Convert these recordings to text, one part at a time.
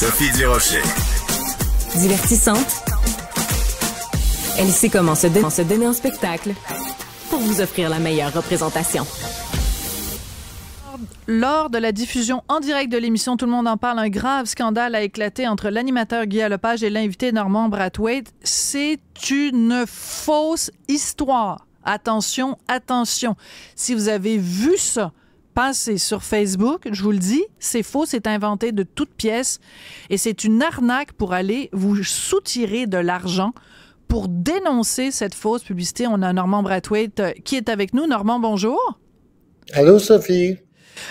Sophie Durocher. Divertissante. Elle sait comment se, donner un spectacle pour vous offrir la meilleure représentation lors de la diffusion en direct de l'émission Tout le monde en parle, un grave scandale a éclaté entre l'animateur Guy Lepage et l'invité Normand Brathwaite. C'est une fausse histoire. Attention, attention. Si vous avez vu ça, c'est sur Facebook. Je vous le dis, c'est faux, c'est inventé de toutes pièces. Et c'est une arnaque pour aller vous soutirer de l'argent pour dénoncer cette fausse publicité. On a Normand Brathwaite euh, qui est avec nous. Normand, bonjour. Allô, Sophie.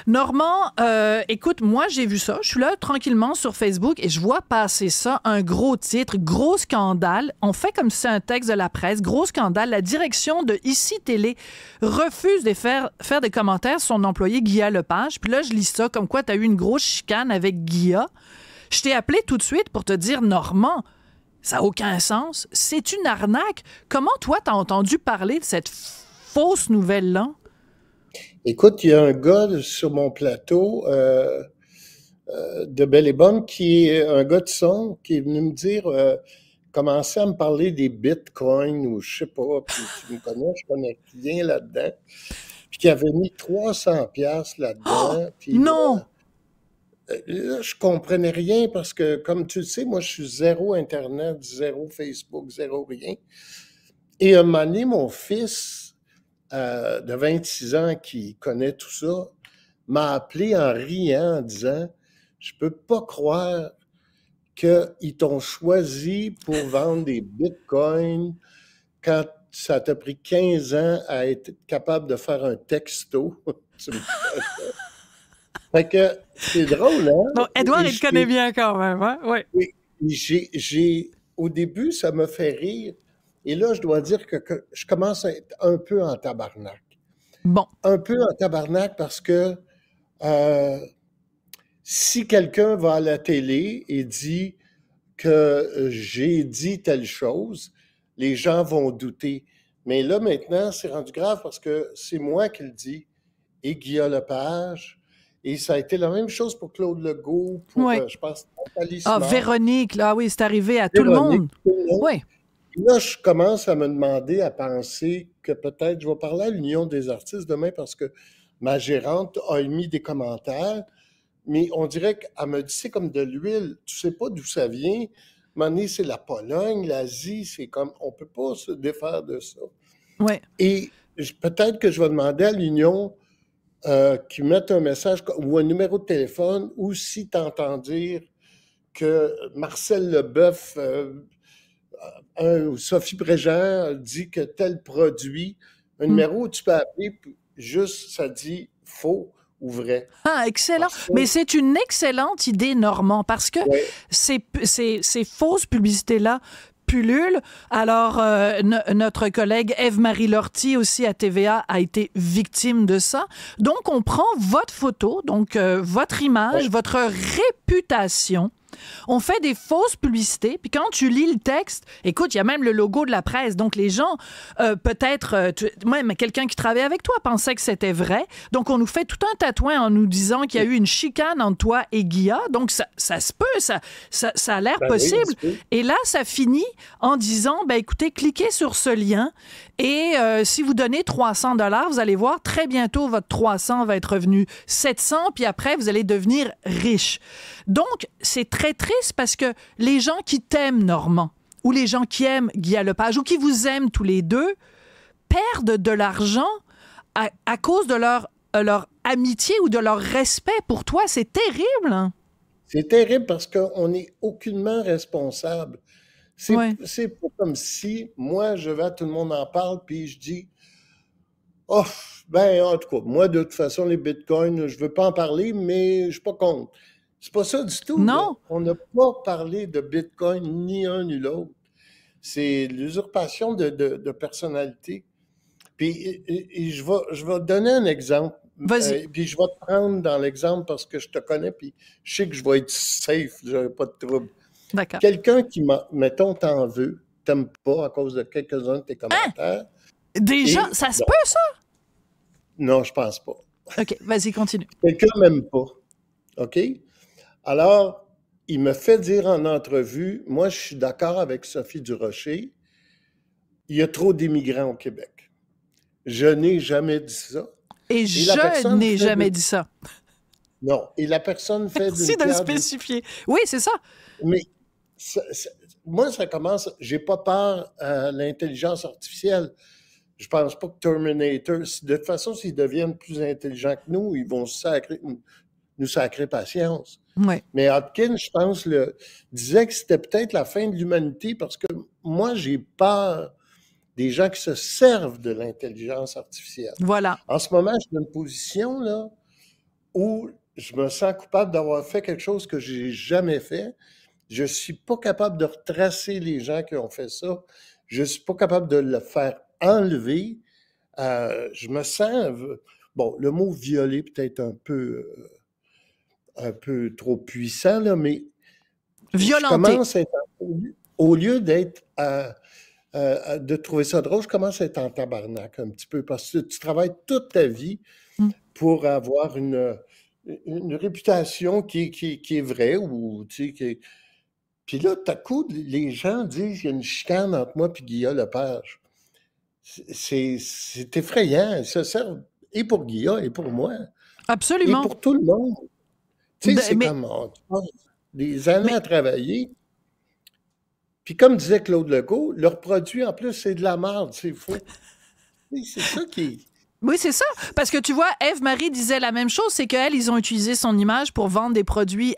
Normand, euh, écoute, moi j'ai vu ça. Je suis là tranquillement sur Facebook et je vois passer ça, un gros titre, gros scandale. On fait comme si c'est un texte de la presse, gros scandale. La direction de Ici Télé refuse de faire, faire des commentaires sur son employé Guilla Lepage. Puis là, je lis ça comme quoi tu as eu une grosse chicane avec Guilla. Je t'ai appelé tout de suite pour te dire, Normand, ça n'a aucun sens. C'est une arnaque. Comment toi, t'as entendu parler de cette fausse nouvelle-là? Écoute, il y a un gars sur mon plateau euh, euh, de Belle et Bonne qui est un gars de son qui est venu me dire euh, commencer à me parler des bitcoins ou je sais pas, puis tu me connais, je connais rien là-dedans. Puis qui avait mis 300 pièces là-dedans. Oh, non! Je je comprenais rien parce que, comme tu le sais, moi, je suis zéro Internet, zéro Facebook, zéro rien. Et un moment mon fils, euh, de 26 ans qui connaît tout ça m'a appelé en riant, en disant Je peux pas croire qu'ils t'ont choisi pour vendre des bitcoins quand ça t'a pris 15 ans à être capable de faire un texto. fait que c'est drôle, hein? Edouard, Et il connaît bien quand même, hein? au début, ça me fait rire et là, je dois dire que, je commence à être un peu en tabarnak. Bon. Un peu en tabarnak parce que euh, si quelqu'un va à la télé et dit que euh, j'ai dit telle chose, les gens vont douter. Mais là, maintenant, c'est rendu grave parce que c'est moi qui le dis et Guillaume Lepage. Et ça a été la même chose pour Claude Legault, pour, euh, je pense, Ah, Véronique, là, ah oui, c'est arrivé à tout le monde. Tout Oui. Là, je commence à me demander, à penser que peut-être je vais parler à l'Union des artistes demain parce que ma gérante a émis des commentaires, mais on dirait qu'elle me dit c'est comme de l'huile, tu sais pas d'où ça vient. Mané, c'est la Pologne, l'Asie, c'est comme on peut pas se défaire de ça. Ouais. Et peut-être que je vais demander à l'Union euh, qu'ils mettent un message ou un numéro de téléphone ou si tu entends dire que Marcel Leboeuf. Euh, euh, euh, Sophie Brégère dit que tel produit, un hmm. numéro où tu peux appeler, juste ça dit faux ou vrai. Ah, excellent. Mais c'est une excellente idée, Normand, parce que ces, fausses publicités-là pullulent. Alors, euh, notre collègue Eve-Marie Lortie, aussi à TVA, a été victime de ça. Donc, on prend votre photo, donc votre image, votre réputation, on fait des fausses publicités, puis quand tu lis le texte, écoute, il y a même le logo de la presse, donc les gens, euh, peut-être, euh, même quelqu'un qui travaillait avec toi pensait que c'était vrai, donc on nous fait tout un tatouin en nous disant qu'il y a eu une chicane entre toi et Guilla, donc ça, se peut, ça, ça, a l'air ben possible. et là, ça finit en disant, ben écoutez, cliquez sur ce lien et euh, si vous donnez 300 dollars, vous allez voir, très bientôt, votre 300 va être revenu 700, puis après, vous allez devenir riche. Donc, c'est très triste parce que les gens qui t'aiment, Normand, ou les gens qui aiment Guy Lepage, ou qui vous aiment tous les deux, perdent de l'argent à, cause de leur, euh, leur amitié ou de leur respect pour toi. C'est terrible. Hein. C'est terrible parce qu'on n'est aucunement responsable. C'est pas comme si moi, je vais, tout le monde en parle, puis je dis Oh, ben, en tout cas, moi, de toute façon, les bitcoins, je ne veux pas en parler, mais je ne suis pas contre. C'est pas ça du tout. Non. On n'a pas parlé de Bitcoin, ni un ni l'autre. C'est l'usurpation de, personnalité. Puis je, vais, je vais donner un exemple. Vas-y. Euh, puis je vais te prendre dans l'exemple parce que je te connais, puis je sais que je vais être safe, je n'aurai pas de trouble. D'accord. Quelqu'un qui, mettons, t'en veut, t'aime pas à cause de quelques-uns de tes hein? commentaires. Déjà, ça se peut, ça? Non, je pense pas. OK, vas-y, continue. Quelqu'un m'aime pas. OK? Alors, il me fait dire en entrevue, moi je suis d'accord avec Sophie Durocher, il y a trop d'immigrants au Québec. Je n'ai jamais dit ça. Et, je n'ai jamais dit ça. Non, et la personne fait... Merci de le spécifier. Oui, c'est ça. Mais moi, ça commence, j'ai pas peur à l'intelligence artificielle. Je pense pas que Terminator, de toute façon, s'ils deviennent plus intelligents que nous, ils vont sacrer nous sacrer patience. Mais Hopkins, je pense, le, disait que c'était peut-être la fin de l'humanité parce que moi, j'ai peur des gens qui se servent de l'intelligence artificielle. Voilà. En ce moment, je suis dans une position là, où je me sens coupable d'avoir fait quelque chose que j'ai jamais fait. Je suis pas capable de retracer les gens qui ont fait ça. Je suis pas capable de le faire enlever. Euh, je me sens, bon, le mot violer peut-être un peu euh, un peu trop puissant, mais. Violenté. au lieu d'être. Euh, euh, de trouver ça drôle, je commence à être en tabarnak un petit peu parce que tu travailles toute ta vie mm. pour avoir une, une réputation qui, qui, est vraie ou tu sais, Puis là, tout à coup, les gens disent qu'il y a une chicane entre moi et Guilla Lepage. C'est effrayant. Ça sert et pour Guilla, et pour moi. Absolument. Et pour tout le monde. Tu sais, ben, c'est comme on des années à travailler. Puis comme disait Claude Legault, leur produit, en plus, c'est de la merde, c'est fou. c'est ça qui... Oui, c'est ça. Parce que tu vois, Eve-Marie disait la même chose, c'est qu'elle, ils ont utilisé son image pour vendre des produits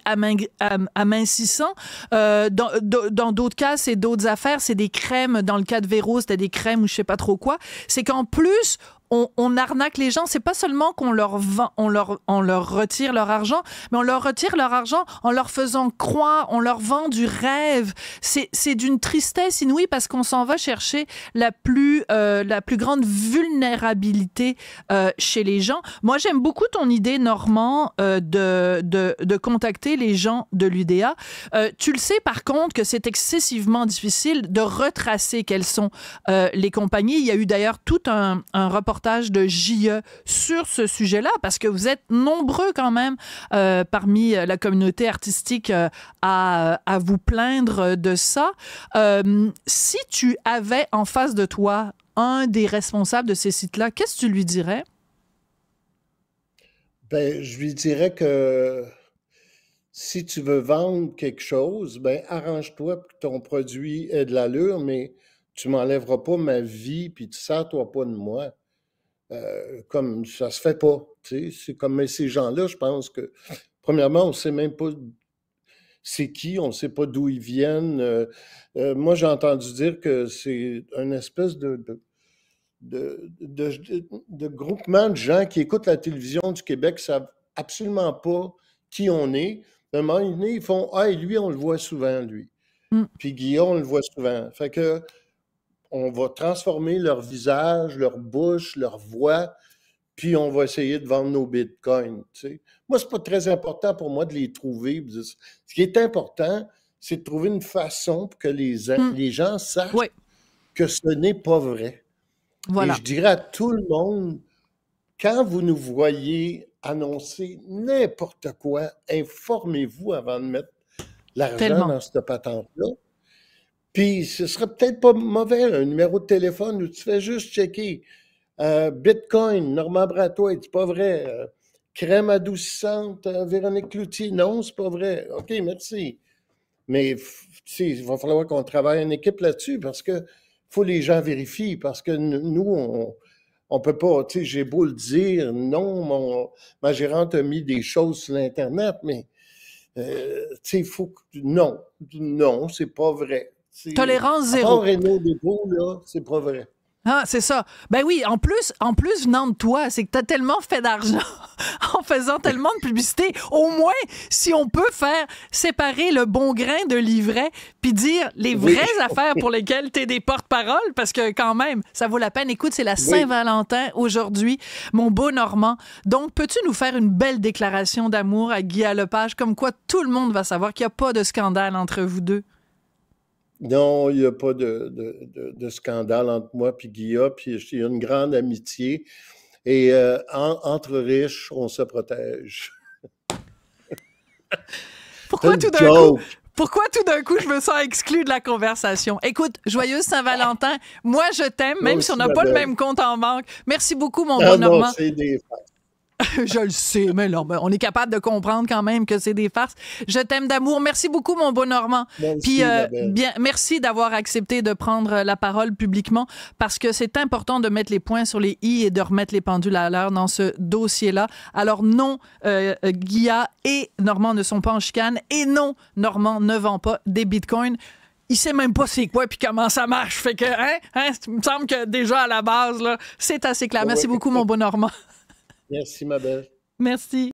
amincissants. Euh, dans d'autres cas, c'est d'autres affaires. C'est des crèmes, dans le cas de Véro, c'était des crèmes ou je sais pas trop quoi. C'est qu'en plus, on, arnaque les gens. C'est pas seulement qu'on leur on leur, on leur retire leur argent, mais on leur retire leur argent en leur faisant croire, on leur vend du rêve. C'est d'une tristesse inouïe parce qu'on s'en va chercher la plus, euh, la plus grande vulnérabilité euh, chez les gens. Moi, j'aime beaucoup ton idée, Normand, euh, de, de, de, contacter les gens de l'UDA. tu le sais, par contre, que c'est excessivement difficile de retracer quelles sont les compagnies. Il y a eu d'ailleurs tout un, un reportage de JE sur ce sujet-là, parce que vous êtes nombreux quand même euh, parmi euh, la communauté artistique euh, à, vous plaindre de ça. si tu avais en face de toi un des responsables de ces sites-là, qu'est-ce que tu lui dirais? Ben, je lui dirais que si tu veux vendre quelque chose, ben arrange-toi que ton produit ait de l'allure, mais tu m'enlèveras pas ma vie, puis tu sers-toi pas de moi. Euh, comme ça se fait pas. C'est comme mais ces gens-là, je pense que, premièrement, on ne sait même pas c'est qui, on ne sait pas d'où ils viennent. Euh, euh, moi, j'ai entendu dire que c'est une espèce de de, de, groupement de gens qui écoutent la télévision du Québec, ne savent absolument pas qui on est. À un moment donné, ils font Ah, lui, on le voit souvent, lui. Mm. Puis Guillaume, on le voit souvent. Fait que on va transformer leur visage, leur bouche, leur voix, puis on va essayer de vendre nos bitcoins. Moi, ce n'est pas très important pour moi de les trouver. Ce qui est important, c'est de trouver une façon pour que les, gens hmm. sachent que ce n'est pas vrai. Et je dirais à tout le monde, quand vous nous voyez annoncer n'importe quoi, informez-vous avant de mettre l'argent dans cette patente-là. Puis ce serait peut-être pas mauvais, un numéro de téléphone où tu fais juste checker euh, Bitcoin, Normand Bratois, c'est pas vrai. Euh, crème adoucissante, euh, Véronique Cloutier, non, c'est pas vrai. OK, merci. Mais il va falloir qu'on travaille en équipe là-dessus parce que faut les gens vérifier parce que nous, on ne peut pas, tu sais, j'ai beau le dire, non, mon, ma gérante a mis des choses sur l'Internet, mais, euh, tu sais, il faut que, non, non, c'est pas vrai. Tolérance zéro. c'est vrai. Ah, c'est ça. Ben oui, en plus, en plus venant de toi, c'est que tu as tellement fait d'argent en faisant tellement de publicité. Au moins, si on peut faire séparer le bon grain de l'ivraie, puis dire les vraies affaires pour lesquelles tu es des porte-parole, parce que quand même, ça vaut la peine. Écoute, c'est la Saint-Valentin aujourd'hui, mon beau Normand. Donc, peux-tu nous faire une belle déclaration d'amour à Guy Lepage, comme quoi tout le monde va savoir qu'il n'y a pas de scandale entre vous deux? Non, il n'y a pas de, de, scandale entre moi et Guilla. Puis il y a une grande amitié. Et euh, entre riches, on se protège. Pourquoi tout d'un coup? Pourquoi tout d'un coup je me sens exclu de la conversation? Écoute, joyeuse Saint-Valentin, moi je t'aime, même si on n'a pas le même compte en banque. Merci beaucoup, mon bon Normand. je le sais, mais là, ben, on est capable de comprendre quand même que c'est des farces. Je t'aime d'amour. Merci beaucoup, mon beau Normand. Merci, Puis, euh, bien, merci d'avoir accepté de prendre euh, la parole publiquement parce que c'est important de mettre les points sur les i et de remettre les pendules à l'heure dans ce dossier-là. Alors, non, euh, euh et Normand ne sont pas en chicane et non, Normand ne vend pas des bitcoins il sait même pas c'est quoi puis comment ça marche. Fait que, hein, hein, il me semble que déjà à la base, là, c'est assez clair. Merci beaucoup, mon beau Normand. Merci, ma belle. Merci.